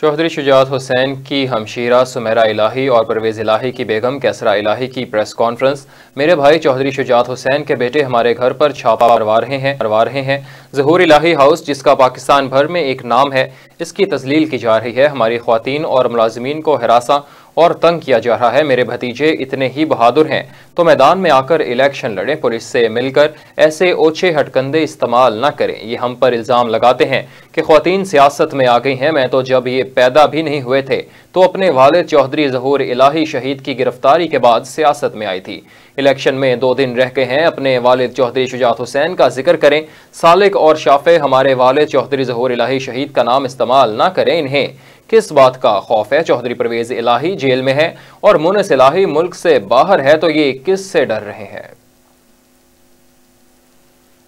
चौधरी शुजात हुसैन की हमशीरा सुमेरा इलाही और परवेज़ इलाही की बेगम कैसरा इलाही की प्रेस कॉन्फ्रेंस मेरे भाई चौधरी शुजात हुसैन के बेटे हमारे घर पर छापा मरवा रहे हैं मरवा रहे हैं जहूर इलाही हाउस जिसका पाकिस्तान भर में एक नाम है इसकी तजलील की जा रही है हमारी खातन और मुलाजमीन को हरासा और तंग किया जा रहा है मेरे भतीजे इतने ही बहादुर हैं तो मैदान में आकर इलेक्शन लड़े पुलिस से मिलकर ऐसे ओछे हटकंदे इस्तेमाल न करें ये हम पर इल्ज़ाम लगाते हैं कि खातन सियासत में आ गई हैं मैं तो जब ये पैदा भी नहीं हुए थे तो अपने वालद चौधरी जहूर इलाही शहीद की गिरफ्तारी के बाद सियासत में आई थी इलेक्शन में दो दिन रह गए हैं अपने वालद चौधरी शुजात हुसैन का जिक्र करें सालिक और शाफे हमारे वालद चौधरी जहूर इलाही शहीद का नाम इस्तेमाल ना करें इन्हें किस बात का खौफ है चौधरी परवेज इलाही जेल में है और मुनस इलाही मुल्क से बाहर है तो ये किस से डर रहे हैं